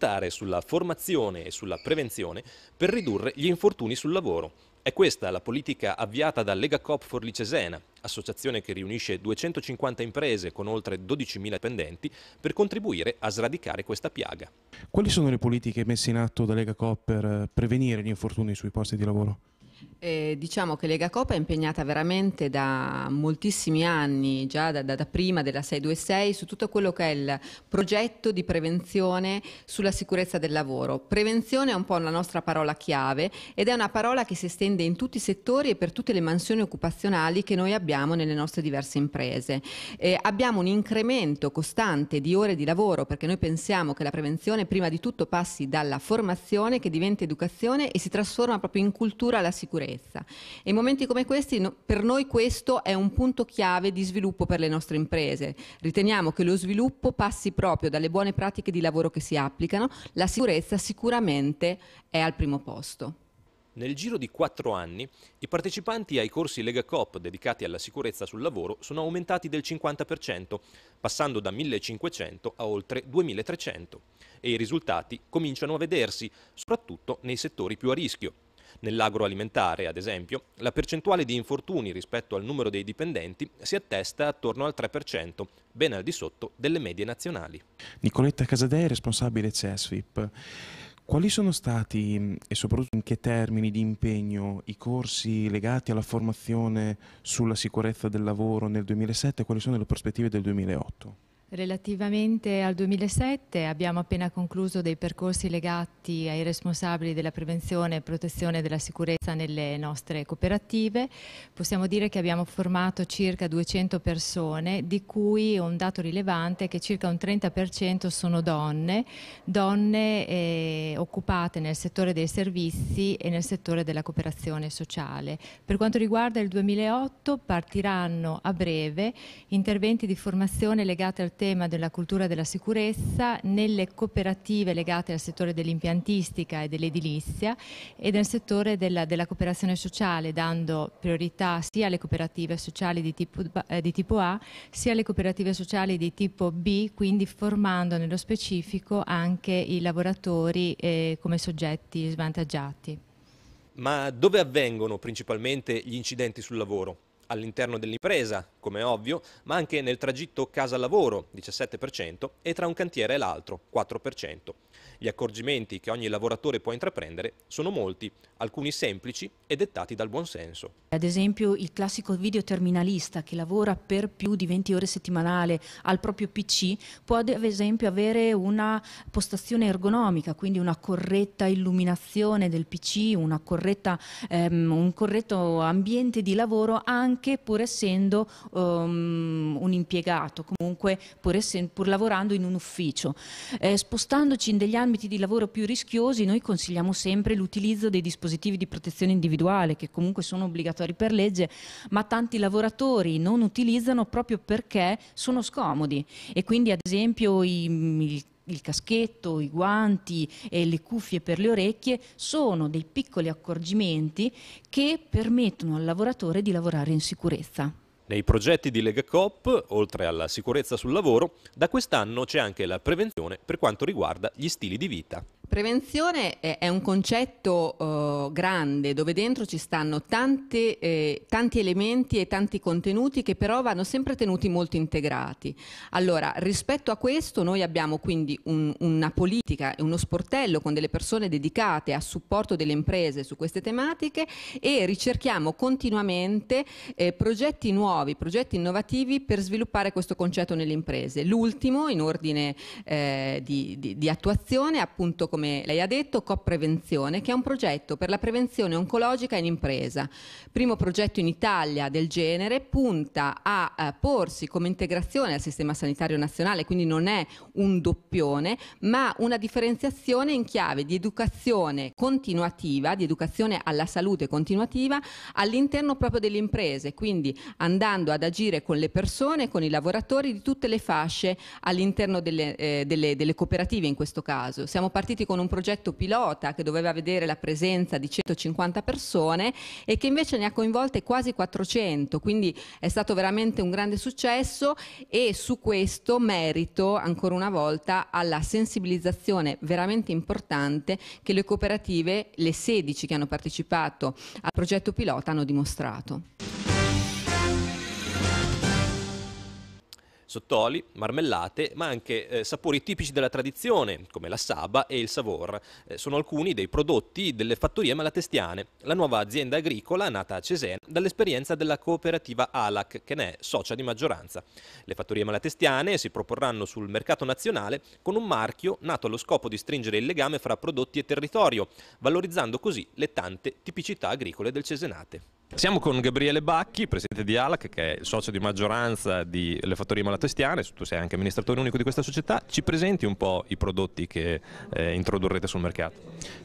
puntare sulla formazione e sulla prevenzione per ridurre gli infortuni sul lavoro. È questa la politica avviata da Lega Cop Cesena, associazione che riunisce 250 imprese con oltre 12.000 dipendenti per contribuire a sradicare questa piaga. Quali sono le politiche messe in atto da Lega Cop per eh, prevenire gli infortuni sui posti di lavoro? Eh, diciamo che Lega Copa è impegnata veramente da moltissimi anni, già da, da, da, prima della 626, su tutto quello che è il progetto di prevenzione sulla sicurezza del lavoro. Prevenzione è un po' la nostra parola chiave ed è una parola che si estende in tutti i settori e per tutte le mansioni occupazionali che noi abbiamo nelle nostre diverse imprese. Eh, abbiamo un incremento costante di ore di lavoro perché noi pensiamo che la prevenzione prima di tutto passi dalla formazione che diventa educazione e si trasforma proprio in cultura la sicurezza sicurezza. E in momenti come questi, no, per noi questo è un punto chiave di sviluppo per le nostre imprese. Riteniamo che lo sviluppo passi proprio dalle buone pratiche di lavoro che si applicano, la sicurezza sicuramente è al primo posto. Nel giro di quattro anni, i partecipanti ai corsi Lega Coop dedicati alla sicurezza sul lavoro sono aumentati del 50%, passando da 1500 a oltre 2300 e i risultati cominciano a vedersi, soprattutto nei settori più a rischio, Nell'agroalimentare, ad esempio, la percentuale di infortuni rispetto al numero dei dipendenti si attesta attorno al 3%, ben al di sotto delle medie nazionali. Nicoletta Casadei, responsabile CESFIP. Quali sono stati mm, e soprattutto in che termini di impegno i corsi legati alla formazione sulla sicurezza del lavoro nel 2007 e quali sono le prospettive del 2008? Relativamente al 2007 abbiamo appena concluso dei percorsi legati ai responsabili della prevenzione e protezione della sicurezza nelle nostre cooperative. Possiamo dire che abbiamo formato circa 200 persone, di cui un dato rilevante è che circa un 30% sono donne, donne eh, occupate nel settore dei servizi e nel settore della cooperazione sociale. Per quanto riguarda il 2008 partiranno a breve interventi di formazione legati al tema della cultura della sicurezza nelle cooperative legate al settore dell'impiantistica e dell'edilizia e nel settore della, della, cooperazione sociale, dando priorità sia alle cooperative sociali di tipo, eh, di tipo A sia alle cooperative sociali di tipo B, quindi formando nello specifico anche i lavoratori eh, come soggetti svantaggiati. Ma dove avvengono principalmente gli incidenti sul lavoro? all'interno dell'impresa, come ovvio, ma anche nel tragitto casa-lavoro, 17%, e tra un cantiere e l'altro, 4%. Gli accorgimenti che ogni lavoratore può intraprendere sono molti, alcuni semplici e dettati dal buonsenso. Ad esempio il classico videoterminalista che lavora per più di 20 ore settimanale al proprio PC può ad esempio avere una postazione ergonomica, quindi una corretta illuminazione del PC, corretta, ehm, un corretto ambiente di lavoro anche pur essendo um, un impiegato, comunque pur, essendo, pur, lavorando in un ufficio. Eh, spostandoci in degli anni ambiti di lavoro più rischiosi noi consigliamo sempre l'utilizzo dei dispositivi di protezione individuale che comunque sono obbligatori per legge, ma tanti lavoratori non utilizzano proprio perché sono scomodi e quindi ad esempio i, il il caschetto, i guanti e le cuffie per le orecchie sono dei piccoli accorgimenti che permettono al lavoratore di lavorare in sicurezza. Nei progetti di Lega Coop, oltre alla sicurezza sul lavoro, da quest'anno c'è anche la prevenzione per quanto riguarda gli stili di vita. Prevenzione è un concetto eh, grande dove dentro ci stanno tante, eh, tanti elementi e tanti contenuti che però vanno sempre tenuti molto integrati. Allora, rispetto a questo noi abbiamo quindi un, una politica e uno sportello con delle persone dedicate a supporto delle imprese su queste tematiche e ricerchiamo continuamente eh, progetti nuovi, progetti innovativi per sviluppare questo concetto nelle imprese. L'ultimo in ordine eh, di, di, di attuazione appunto come come lei ha detto, Coprevenzione, che è un progetto per la prevenzione oncologica in impresa. Primo progetto in Italia del genere, punta a, a eh, porsi come integrazione al sistema sanitario nazionale, quindi non è un doppione, ma una differenziazione in chiave di educazione continuativa, di educazione alla salute continuativa all'interno proprio delle imprese, quindi andando ad agire con le persone, con i lavoratori di tutte le fasce all'interno delle, eh, delle, delle cooperative in questo caso. Siamo partiti con un progetto pilota che doveva vedere la presenza di 150 persone e che invece ne ha coinvolte quasi 400, quindi è stato veramente un grande successo e su questo merito ancora una volta alla sensibilizzazione veramente importante che le cooperative, le 16 che hanno partecipato al progetto pilota hanno dimostrato. sottoli, marmellate, ma anche eh, sapori tipici della tradizione, come la saba e il savor. Eh, sono alcuni dei prodotti delle fattorie malatestiane, la nuova azienda agricola nata a Cesena dall'esperienza della cooperativa ALAC, che ne è socia di maggioranza. Le fattorie malatestiane si proporranno sul mercato nazionale con un marchio nato allo scopo di stringere il legame fra prodotti e territorio, valorizzando così le tante tipicità agricole del Cesenate. Siamo con Gabriele Bacchi, presidente di ALAC, che è il socio di maggioranza di Le Fattorie Malatestiane, tu sei anche amministratore unico di questa società, ci presenti un po' i prodotti che eh, introdurrete sul mercato?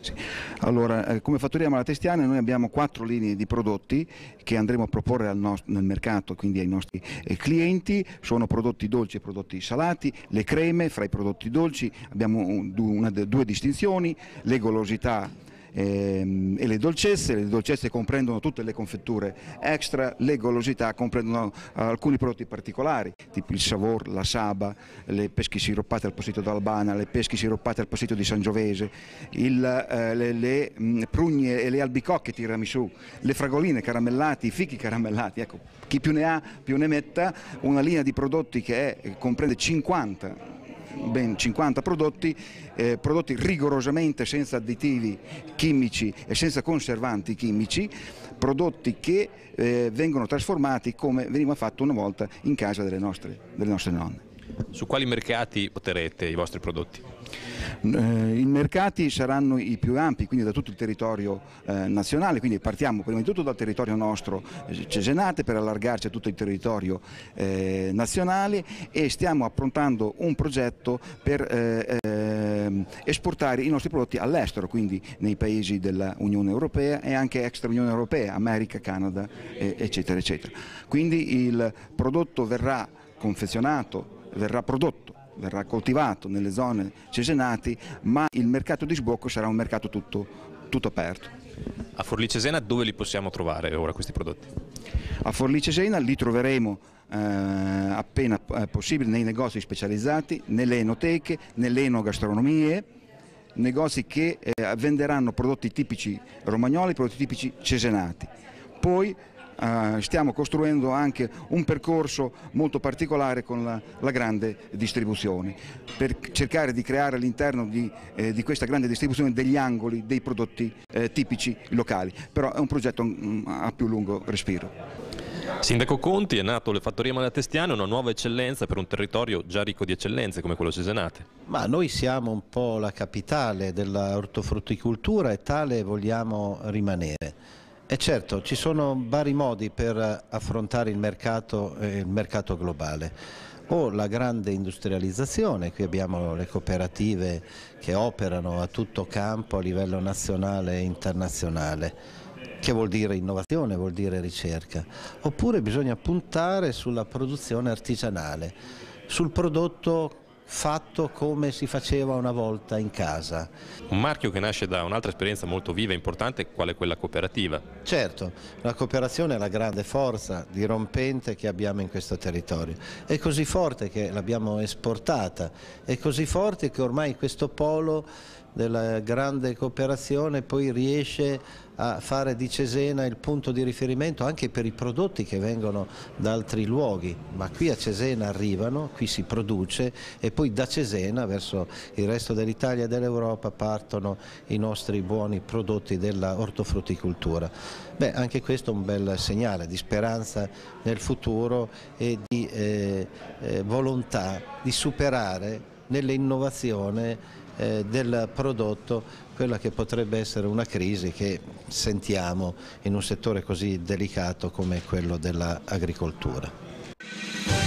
Sì. Allora, eh, come Fattoria Malatestiane noi abbiamo quattro linee di prodotti che andremo a proporre nel mercato, quindi ai nostri eh, clienti, sono prodotti dolci e prodotti salati, le creme fra i prodotti dolci, abbiamo un, una, due distinzioni, le golosità ehm, e le dolcezze, le dolcezze comprendono tutte le confetture extra, le golosità comprendono eh, alcuni prodotti particolari, tipo il savor, la saba, le pesche siroppate al passito d'Albana, le pesche siroppate al passito di Sangiovese, il, eh, le, le mm, prugne e le albicocche tiramisù, le fragoline caramellate, i fichi caramellati, ecco, chi più ne ha più ne metta, una linea di prodotti che è, comprende 50 ben 50 prodotti, eh, prodotti rigorosamente senza additivi chimici e senza conservanti chimici, prodotti che eh, vengono trasformati come veniva fatto una volta in casa delle nostre, delle nostre nonne. Su quali mercati poterete i vostri prodotti? Eh, I mercati saranno i più ampi, quindi da tutto il territorio eh, nazionale, quindi partiamo prima di tutto dal territorio nostro eh, Cesenate per allargarci a tutto il territorio eh, nazionale e stiamo approntando un progetto per eh, ehm, esportare i nostri prodotti all'estero, quindi nei paesi dell'Unione Europea e anche extra Unione Europea, America, Canada, eccetera, eccetera. Quindi il prodotto verrà confezionato verrà prodotto verrà coltivato nelle zone cesenati, ma il mercato di sbocco sarà un mercato tutto, tutto aperto. A Forlì Cesena dove li possiamo trovare ora questi prodotti? A Forlì Cesena li troveremo eh, appena eh, possibile nei negozi specializzati, nelle enoteche, nelle enogastronomie, negozi che eh, venderanno prodotti tipici romagnoli, prodotti tipici cesenati. Poi eh, stiamo costruendo anche un percorso molto particolare con la, la grande distribuzione per cercare di creare all'interno di, eh, di, questa grande distribuzione degli angoli, dei prodotti eh, tipici locali, però è un progetto mm, a più lungo respiro. Sindaco Conti è nato le fattorie malatestiane, una nuova eccellenza per un territorio già ricco di eccellenze come quello cesenate. Ma noi siamo un po' la capitale dell'ortofrutticoltura e tale vogliamo rimanere. E eh, certo, ci sono vari modi per affrontare il mercato, eh, il mercato globale. O la grande industrializzazione, qui abbiamo le cooperative che operano a tutto campo a livello nazionale e internazionale, che vuol dire innovazione, vuol dire ricerca. Oppure bisogna puntare sulla produzione artigianale, sul prodotto fatto come si faceva una volta in casa. Un marchio che nasce da un'altra esperienza molto viva e importante, quale quella cooperativa. Certo, la cooperazione è la grande forza dirompente che abbiamo in questo territorio. È così forte che l'abbiamo esportata, è così forte che ormai questo polo della grande cooperazione poi riesce a fare di Cesena il punto di riferimento anche per i prodotti che vengono da altri luoghi, ma qui a Cesena arrivano, qui si produce e poi da Cesena verso il resto dell'Italia e dell'Europa partono i nostri buoni prodotti dell'ortofrutticoltura. Beh, anche questo è un bel segnale di speranza nel futuro e di eh, eh, volontà di superare nell'innovazione eh, del prodotto quella che potrebbe essere una crisi che sentiamo in un settore così delicato come quello dell'agricoltura.